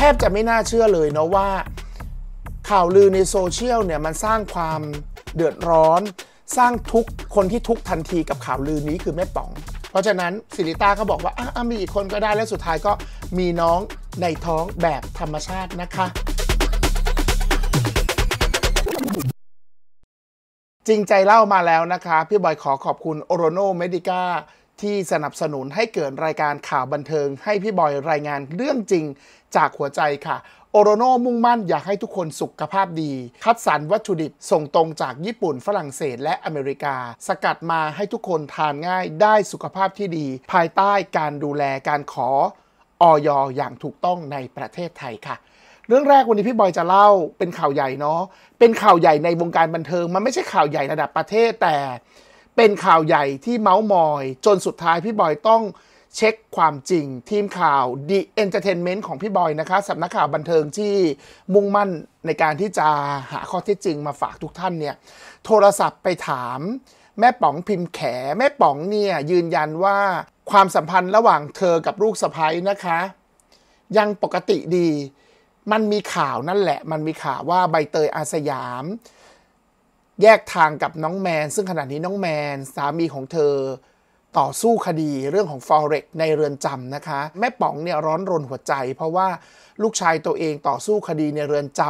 ทบจะไม่น่าเชื่อเลยเนาะว่าข่าวลือในโซเชียลเนี่ยมันสร้างความเดือดร้อน สร้างทุกคนที่ทุกทันทีกับข่าวลือนี้คือแม่ป๋อง เพราะฉะนั้น สิริต้าก็บอกว่าอ่ะมีอีกคนก็ได้และสุดท้ายก็มีน้องในท้องแบบธรรมชาตินะคะ จริงใจเล่ามาแล้วนะคะ พี่บอยขอขอบคุณโอโรโนเมดิก้าที่สนับสนุนให้เกิดรายการข่าวบันเทิง ให้พี่บอยรายงานเรื่องจริงจากหัวใจค่ะ โอโรโนมุ่งมั่น อยากให้ทุกคนสุขภาพดี คัดสรรวัตถุดิบส่งตรงจากญี่ปุ่นฝรั่งเศสและอเมริกา สกัดมาให้ทุกคนทานง่ายได้สุขภาพที่ดี ภายใต้การดูแลการขอออยอย่างถูกต้องในประเทศไทยค่ะ เรื่องแรกวันนี้พี่บอยจะเล่า เป็นข่าวใหญ่เนาะ เป็นข่าวใหญ่ในวงการบันเทิงมันไม่ใช่ข่าวใหญ่ระดับประเทศแต่ เป็นข่าวใหญ่ที่เมาส์มอยจนสุดท้ายพี่บอยต้องเช็คความจริงทีมข่าว The Entertainment ของพี่บอยนะคะสำนักข่าวบันเทิงที่มุ่งมั่นในการที่จะหาข้อเท็จจริงมาฝากทุกท่านเนี่ย โทรศัพท์ไปถาม แม่ป๋องพิมพ์แข แม่ป๋องเนี่ย ยืนยันว่าความสัมพันธ์ระหว่างเธอกับลูกสะพ้ยนะคะ ยังปกติดีมันมีข่าวนั่นแหละ มันมีข่าวว่าใบเตยอาสยาม แยกทางกับน้องแมน ซึ่งขณะนี้น้องแมน สามีของเธอต่อสู้คดีเรื่องของ Forex ในเรือนจำนะคะ แม่ป๋องเนี่ยร้อนรนหัวใจเพราะว่าลูกชายตัวเองต่อสู้คดีในเรือนจ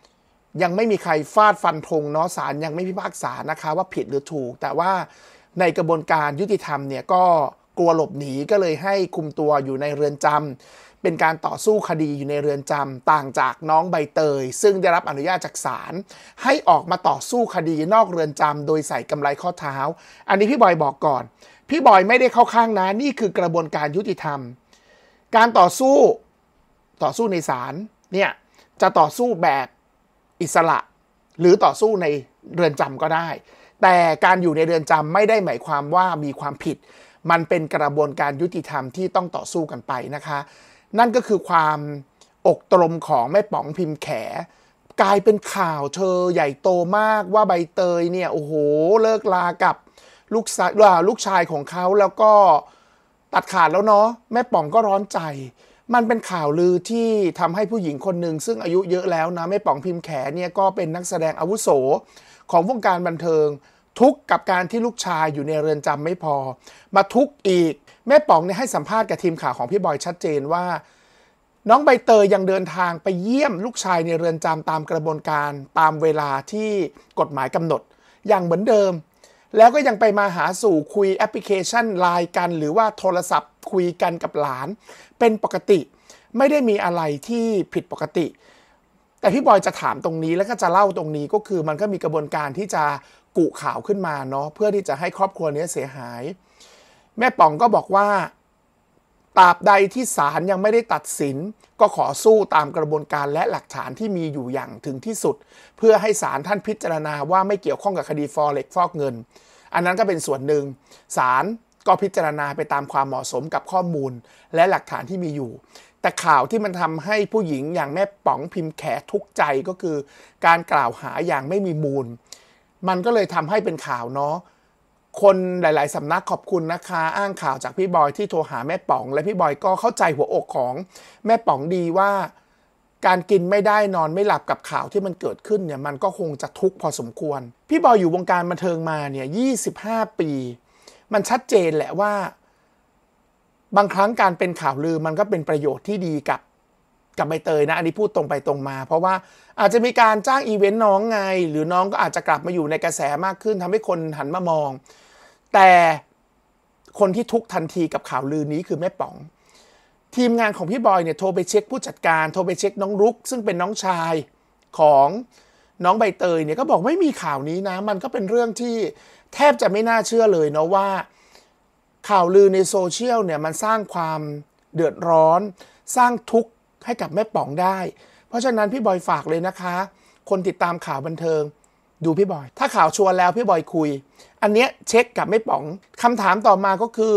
ำยังไม่มีใครฟาดฟันธงเนาะศาลยังไม่พิพากษานะคะว่าผิดหรือถูก แต่ว่าในกระบวนการยุติธรรมเนี่ยก็กลัวหลบหนีก็เลยให้คุมตัวอยู่ในเรือนจำเป็นการต่อสู้คดีอยู่ในเรือนจำต่างจากน้องใบเตย ซึ่งได้รับอนุญาตจากศาลให้ออกมาต่อสู้คดีนอกเรือนจำโดยใส่กำไรข้อเท้า อันนี้พี่บอยบอกก่อนพี่บอยไม่ได้เข้าข้างนะนี่คือกระบวนการยุติธรรม การต่อสู้ ต่อสู้ในศาลเนี่ยจะต่อสู้แบบอิสระหรือต่อสู้ในเรือนจำก็ได้ แต่การอยู่ในเรือนจำไม่ได้หมายความว่ามีความผิด มันเป็นกระบวนการยุติธรรมที่ต้องต่อสู้กันไปนะคะ นั่นก็คือความอกตรมของแม่ป๋องพิมพ์แข กลายเป็นข่าวเธอใหญ่โตมากว่าใบเตยเนี่ยโอ้โหเลิกลากับลูกชายลูกชายของเขาแล้วก็ตัดขาดแล้วเนาะแม่ป๋องก็ร้อนใจ มันเป็นข่าวลือที่ทำให้ผู้หญิงคนหนึ่งซึ่งอายุเยอะแล้วนะ แม่ป๋องพิมพ์แขเนี่ยก็เป็นนักแสดงอาวุโสของวงการบันเทิงทุกกับการที่ลูกชายอยู่ในเรือนจำไม่พอ มาทุกอีกแม่ป๋องเนี่ยให้สัมภาษณ์กับทีมข่าวของพี่บอยชัดเจนว่า น้องใบเตยยังเดินทางไปเยี่ยมลูกชายในเรือนจำตามกระบวนการตามเวลาที่กฎหมายกำหนดอย่างเหมือนเดิมแล้วก็ยังไปมาหาสู่คุยแอปพลิเคชันไลน์กันหรือว่าโทรศัพท์คุยกันกับหลาน เป็นปกติ ไม่ได้มีอะไรที่ผิดปกติ แต่พี่บอยจะถามตรงนี้แล้วก็จะเล่าตรงนี้ก็คือมันก็มีกระบวนการที่จะกุข่าวขึ้นมาเนาะเพื่อที่จะให้ครอบครัวนี้เสียหาย แม่ป๋องก็บอกว่าตราบใดที่ศาลยังไม่ได้ตัดสินก็ขอสู้ตามกระบวนการและหลักฐานที่มีอยู่อย่างถึงที่สุด เพื่อให้ศาลท่านพิจารณาว่าไม่เกี่ยวข้องกับคดีฟอเร็กฟอกเงิน อันนั้นก็เป็นส่วนหนึ่งศาลก็พิจารณาไปตามความเหมาะสมกับข้อมูล และหลักฐานที่มีอยู่ แต่ข่าวที่มันทำให้ผู้หญิงอย่างแม่ป๋องพิมพ์แขทุกใจก็คือ การกล่าวหาอย่างไม่มีมูล มันก็เลยทำให้เป็นข่าวเนาะคนหลายๆสำนักขอบคุณนะคะ อ้างข่าวจากพี่บอยที่โทรหาแม่ป๋อง และพี่บอย ก็เข้าใจหัวอกของแม่ป๋องดีว่า การกินไม่ได้นอนไม่หลับกับข่าวที่มันเกิดขึ้นเนี่ยมันก็คงจะทุกข์พอสมควร พี่บอยอยู่วงการบันเทิงมาเนี่ย25 ปี มันชัดเจนแหละว่า บางครั้งการเป็นข่าวลือมันก็เป็นประโยชน์ที่ดีกับกับใบเตยนะ อันนี้พูดตรงไปตรงมา เพราะว่าอาจจะมีการจ้างอีเวนต์น้องไง หรือน้องก็อาจจะกลับมาอยู่ในกระแสมากขึ้น ทำให้คนหันมามองแต่คนที่ทุกทันทีกับข่าวลือนี้คือแม่ป๋อง ทีมงานของพี่บอยเนี่ยโทรไปเช็คผู้จัดการโทรไปเช็ค น้องรุก ซึ่งเป็นน้องชายของน้องใบเตยเนี่ยก็บอกไม่มีข่าวนี้นะ มันก็เป็นเรื่องที่แทบจะไม่น่าเชื่อเลยเนาะว่าข่าวลือในโซเชียลเนี่ยมันสร้างความเดือดร้อน สร้างทุกข์ให้กับแม่ป๋องได้ เพราะฉะนั้นพี่บอยฝากเลยนะคะ คนติดตามข่าวบันเทิงดูพี่บอย ถ้าข่าวชวนแล้วพี่บอยคุย อันเนี้ยเช็คกับไม่ป๋องคำถามต่อมาก็คือ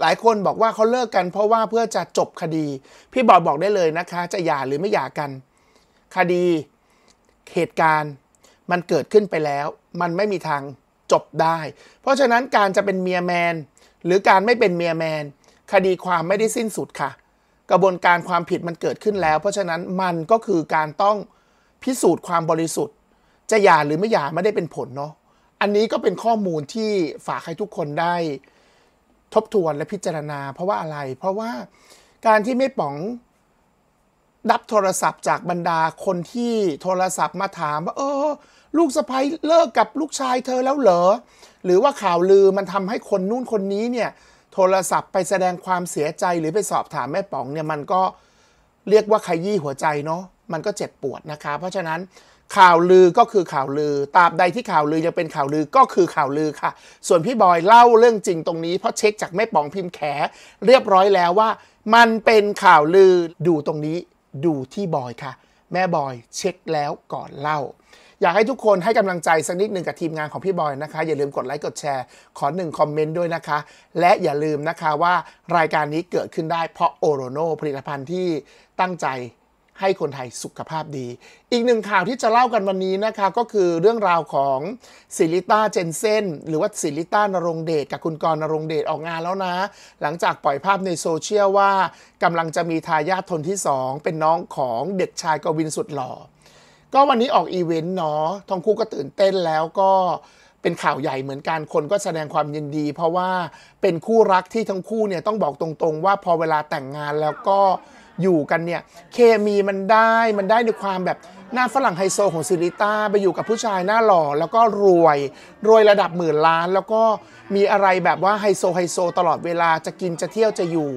หลายคนบอกว่าเขาเลิกกันเพราะว่าเพื่อจะจบคดี พี่บอยบอกได้เลยนะคะ จะหย่าหรือไม่หย่ากัน คดี เหตุการณ์ มันเกิดขึ้นไปแล้ว มันไม่มีทางจบได้ เพราะฉะนั้นการจะเป็นเมียแมนหรือการไม่เป็นเมียแมน คดีความไม่ได้สิ้นสุดค่ะ กระบวนการความผิดมันเกิดขึ้นแล้ว เพราะฉะนั้นมันก็คือการต้องพิสูจน์ความบริสุทธิ์จะหย่าหรือไม่หย่าไม่ได้เป็นผลเนาะ อันนี้ก็เป็นข้อมูลที่ฝากให้ทุกคนได้ทบทวนและพิจารณา เพราะว่าอะไร เพราะว่าการที่ไม่ป๋องรับโทรศัพท์จากบรรดาคนที่โทรศัพท์มาถามว่าเออลูกสะใภ้เลิกกับลูกชายเธอแล้วเหรอหรือว่าข่าวลือมันทำให้คนนู่นคนนี้เนี่ย โทรศัพท์ไปแสดงความเสียใจหรือไปสอบถามแม่ป๋อง เนี่ยมันก็เรียกว่าขยี้หัวใจเนาะมันก็เจ็บปวดนะคะ เพราะฉะนั้นข่าวลือก็คือข่าวลือ ตราบใดที่ข่าวลือยังเป็นข่าวลือก็คือข่าวลือค่ะ ส่วนพี่บอยเล่าเรื่องจริงตรงนี้เพราะเช็คจากแม่ปองพิมพ์แขเรียบร้อยแล้วว่า มันเป็นข่าวลือดูตรงนี้ ดูที่บอยค่ะ แม่บอย เช็คแล้วก่อนเล่า อยากให้ทุกคนให้กำลังใจสักนิดหนึ่งกับทีมงานของพี่บอยนะคะ อย่าลืมกดไลค์กดแชร์ขอหนึ่งคอมเมนต์ด้วยนะคะ และอย่าลืมนะคะว่ารายการนี้เกิดขึ้นได้เพราะโอโรโนผลิตภัณฑ์ที่ตั้งใจให้คนไทยสุขภาพดี อีกหนึ่งข่าวที่จะเล่ากันวันนี้นะคะก็คือเรื่องราวของศิลิต้าเจนเซนหรือว่าศิลิต้านรงเดชกับคุณกรณรงเดชออกงานแล้วนะ หลังจากปล่อยภาพในโซเชียลว่ากำลังจะมีทายาททนที่ 2 เป็นน้องของเด็กชายกวินสุดหล่อก็วันนี้ออกอีเวนต์เนาะทองคู่ก็ตื่นเต้นแล้วก็เป็นข่าวใหญ่เหมือนกันคนก็แสดงความยินดี เพราะว่าเป็นคู่รักที่ทั้งคู่เนี่ยต้องบอกตรงๆ ว่าพอเวลาแต่งงานแล้วก็อยู่กันเนี่ย เคมีมันได้มันได้ในความแบบหน้าฝรั่งไฮโซของซิริต้าไปอยู่กับผู้ชายหน้าหล่อ แล้วก็รวยรวยระดับหมื่นล้านแล้วก็มีอะไรแบบว่าไฮโซไฮโซ ตลอดเวลาจะกินจะเที่ยวจะอยู่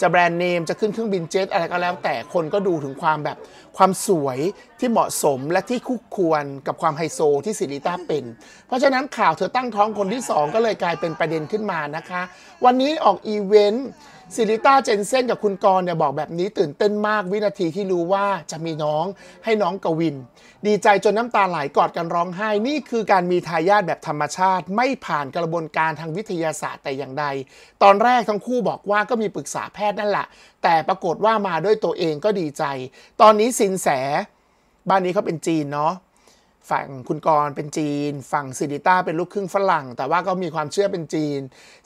จะแบรนด์เนม จะขึ้นเครื่องบินเจ็ตอะไรก็แล้วแต่คนก็ดูถึงความแบบความสวยที่เหมาะสมและที่คู่ควรกับความไฮโซที่ซิริต้าเป็น เพราะฉะนั้นข่าวเธอตั้งท้องคนที่ 2 ก็เลยกลายเป็นประเด็นขึ้นมานะคะ วันนี้ออกอีเวนต์ซิริต้าเจนเซนกับคุณกรเนี่ยบอกแบบนี้ตื่นเต้นมากวินาทีที่รู้ว่าจะมีน้องให้น้องกวินดีใจจนน้ำตาไหลกอดกันร้องไห้ นี่คือการมีทายาทแบบธรรมชาติ ไม่ผ่านกระบวนการทางวิทยาศาสตร์แต่อย่างใด ตอนแรกทั้งคู่บอกว่าก็มีปรึกษาแพทย์นั่นแหละ แต่ปรากฏว่ามาด้วยตัวเองก็ดีใจ ตอนนี้สินแส บ้านนี้เขาเป็นจีนเนาะฝั่งคุณกรเป็นจีน ฝั่งซิดิต้าเป็นลูกครึ่งฝรั่ง แต่ว่าก็มีความเชื่อเป็นจีน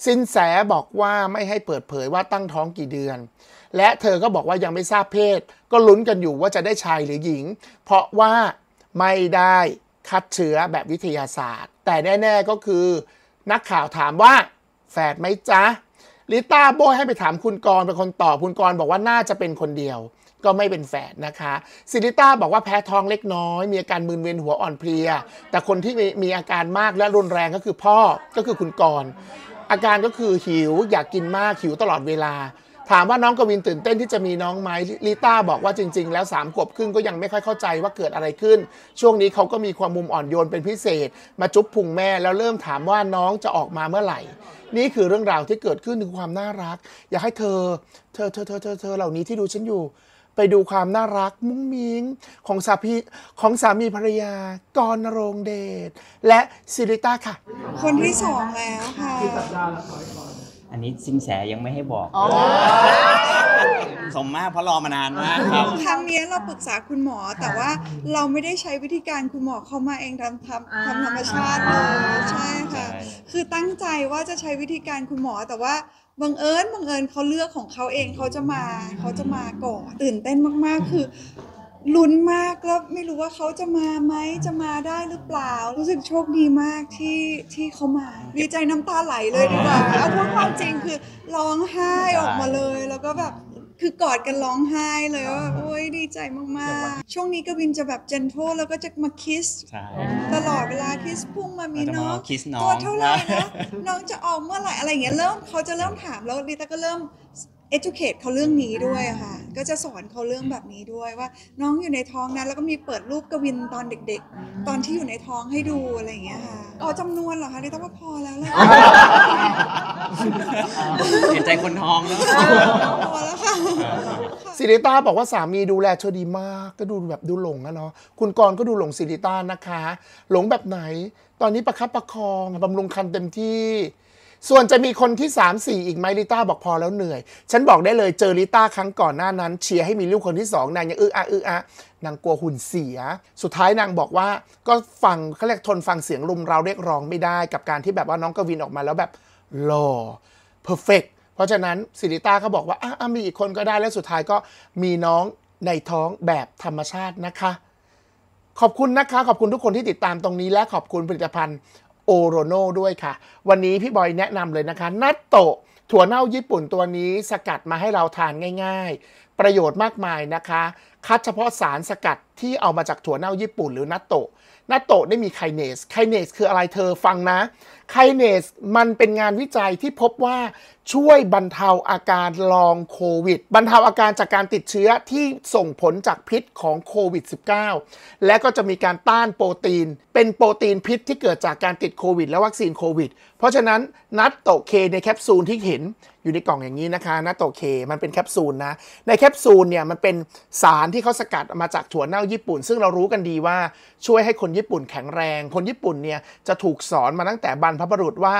สินแสบอกว่าไม่ให้เปิดเผยว่าตั้งท้องกี่เดือน และเธอก็บอกว่ายังไม่ทราบเพศ ก็ลุ้นกันอยู่ว่าจะได้ชายหรือหญิง เพราะว่าไม่ได้คัดเชื้อแบบวิทยาศาสตร์ แต่แน่ๆก็คือนักข่าวถามว่าแฝดไหมจ๊ะลิต้าโบยให้ไปถามคุณกรเป็นคนตอบคุณกรบอกว่าน่าจะเป็นคนเดียวก็ไม่เป็นแฝดนะคะ ซิลิต้าบอกว่าแพ้ท้องเล็กน้อย มีอาการมึนเวียนหัวอ่อนเพลีย แต่คนที่มีอาการมากและรุนแรงก็คือพ่อก็คือคุณกรณ์อาการก็คือหิวอยากกินมากหิวตลอดเวลา ถามว่าน้องกวินตื่นเต้นที่จะมีน้องไหมลิต้าบอกว่าจริงๆ แล้ว3ามขวบครึ่งก็ยังไม่ค่อยเข้าใจว่าเกิดอะไรขึ้นช่วงนี้เขาก็มีความมุมอ่อนโยนเป็นพิเศษ มาจุ๊บพุงแม่แล้วเริ่มถามว่าน้องจะออกมาเมื่อไหร่นี่คือเรื่องราวที่เกิดขึ้นถึงความน่ารัก อยากให้เธอเธอเธอเธอเธอเธอเหล่านี้ที่ดูฉันอยู่ไปดูความน่ารักมุ้งมิงของสามีของสามีภรรยากรนรงเดชและซิริต้าค่ะ คนที่สองแล้วค่ะอันนี้สินแสยังไม่ให้บอกสมมากเพราะรอมานานมากครั้งนี้เราปรึกษาคุณหมอแต่ว่าเราไม่ได้ใช้วิธีการคุณหมอเข้ามาเองทำทำทำธรรมชาติเลยใช่ค่ะ คือตั้งใจว่าจะใช้วิธีการคุณหมอแต่ว่าบังเอิญบังเอิญเขาเลือกของเขาเองเขาจะมาเขาจะมาก่อน ตื่นเต้นมาก ๆ คือลุ้นมาก แล้วไม่รู้ว่าเขาจะมาไหมจะมาได้หรือเปล่า รู้สึกโชคดีมากที่ที่เขามาดีใจน้ำตาไหลเลยดีกว่าเอาพูดความจริงคือร้องไห้ออกมาเลยแล้วก็แบบคือกอดกันร้องไห้เลยว่า โอ้ย ดีใจมาก ๆ ช่วงนี้กวินจะแบบเจนโทแล้วก็จะมาคิส ตลอดเวลาคิสพุ่งมามีน้องน้องตัวเท่าไหร่นะน้องจะออกเมื่อไหร่ อะไรอย่างเงี้ยเริ่มเขาจะเริ่มถามแล้วดิตาก็เริ่ม educate เขาเรื่องนี้ด้วยค่ะ ก็จะสอนเขาเรื่องแบบนี้ด้วยว่า น้องอยู่ในท้องนะแล้วก็มีเปิดรูปกวินตอนเด็กๆ ตอนที่อยู่ในท้องให้ดู อะไรอย่างเงี้ยค่ะอ๋อจำนวนเหรอคะนี่ต้องว่าพอแล้วเล่เห็นใจคนท้องแล้วพอแล้วค่ะิริต้าบอกว่าสามีดูแลเธอดีมาก ก็ดูแบบดูหลงอะเนาะคุณกรก็ดูหลงสิริต้านะคะ หลงแบบไหน ตอนนี้ประคับประคองบำรุงคันเต็มที่ส่วนจะมีคนที่ 3 4 อีกไหมลิต้าบอกพอแล้วเหนื่อย ฉันบอกได้เลย เจอลิต้าครั้งก่อนหน้านั้น เชียร์ให้มีลูกคนที่ 2 นางยังอืออาอืออานางกลัวหุ่นเสียสุดท้ายนางบอกว่าก็ฟังเขาเรียกทนฟังเสียงรุมเราเรียกร้องไม่ได้กับการที่แบบว่าน้องกวินออกมาแล้วแบบหล่อเพอร์เฟกเพราะฉะนั้นสิริต้าเขาบอกว่าอ่ะมีอีกคนก็ได้และสุดท้ายก็มีน้องในท้องแบบธรรมชาตินะคะ ขอบคุณนะคะ ขอบคุณทุกคนที่ติดตามตรงนี้และขอบคุณผลิตภัณฑ์โอโรโนด้วยค่ะ วันนี้พี่บอยแนะนำเลยนะคะนัตโตะถั่วเน่าญี่ปุ่นตัวนี้สกัดมาให้เราทานง่ายๆ ประโยชน์มากมายนะคะ คัดเฉพาะสารสกัดที่เอามาจากถั่วเน่าญี่ปุ่นหรือนัตโตะนัตโตะได้มีไคเนสไคเนสคืออะไรเธอฟังนะไคเนสมันเป็นงานวิจัยที่พบว่าช่วยบรรเทาอาการลองโควิดบรรเทาอาการจากการติดเชื้อที่ส่งผลจากพิษของโควิด -19 และก็จะมีการต้านโปรตีนเป็นโปรตีนพิษที่เกิดจากการติดโควิดและวัคซีนโควิด เพราะฉะนั้น นัตโตเคในแคปซูลที่เห็นอยู่ในกล่องอย่างนี้นะคะนัตโตเคมันเป็นแคปซูลนะในแคปซูลเนี่ยมันเป็นสารที่เขาสกัดมาจากถั่วเน่าญี่ปุ่น ซึ่งเรารู้กันดีว่าช่วยให้คนญี่ปุ่นแข็งแรง คนญี่ปุ่นเนี่ยจะถูกสอนมาตั้งแต่บรรพบุรุษว่า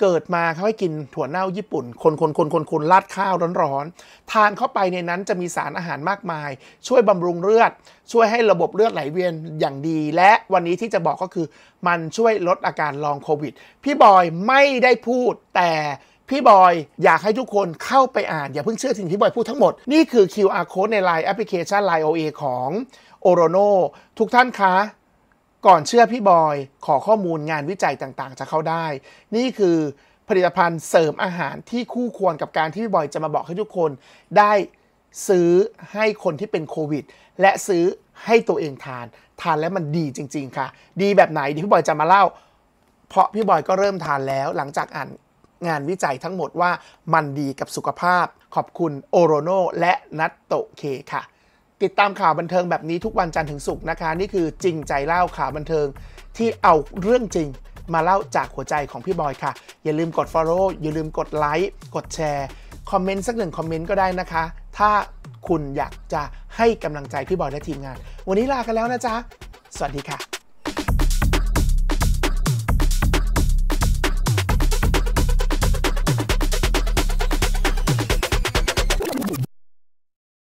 เกิดมาเขาให้กินถั่วเน่าญี่ปุ่น คนคนคนคนคนราดข้าวร้อนๆ ทานเข้าไปในนั้นจะมีสารอาหารมากมาย ช่วยบำรุงเลือด ช่วยให้ระบบเลือดไหลเวียนอย่างดีและวันนี้ที่จะบอกก็คือมันช่วยลดอาการลองโควิด พี่บอยไม่ได้พูด แต่พี่บอยอยากให้ทุกคนเข้าไปอ่าน อย่าเพิ่งเชื่อสิ่งที่บอยพูดทั้งหมด นี่คือ QR code ใน Line แอปพลิเคชัน Line OA ของ o r o n o ทุกท่านคะก่อนเชื่อพี่บอยขอข้อมูลงานวิจัยต่างๆ จะเข้าได้ นี่คือผลิตภัณฑ์เสริมอาหารที่คู่ควรกับการที่พี่บอยจะมาบอกให้ทุกคนได้ซื้อให้คนที่เป็นโควิด และซื้อให้ตัวเอง ทาน ทานแล้วมันดีจริง ๆ ค่ะ ดีแบบไหนดีพี่บอยจะมาเล่า เพราะพี่บอยก็เริ่มทานแล้ว หลังจากอ่านงานวิจัยทั้งหมดว่ามันดีกับสุขภาพขอบคุณโอโรโนและนัตโตเคค่ะติดตามข่าวบันเทิงแบบนี้ทุกวันจันทร์ถึงศุกร์นะคะ นี่คือจริงใจเล่าข่าวบันเทิงที่เอาเรื่องจริงมาเล่าจากหัวใจของพี่บอยค่ะ อย่าลืมกด Follow อย่าลืมกดไลค์กดแชร์คอมเมนต์สักหนึ่งคอมเมนต์ก็ได้นะคะ ถ้าคุณอยากจะให้กำลังใจพี่บอยและทีมงาน วันนี้ลากันแล้วนะจ๊ะ สวัสดีค่ะ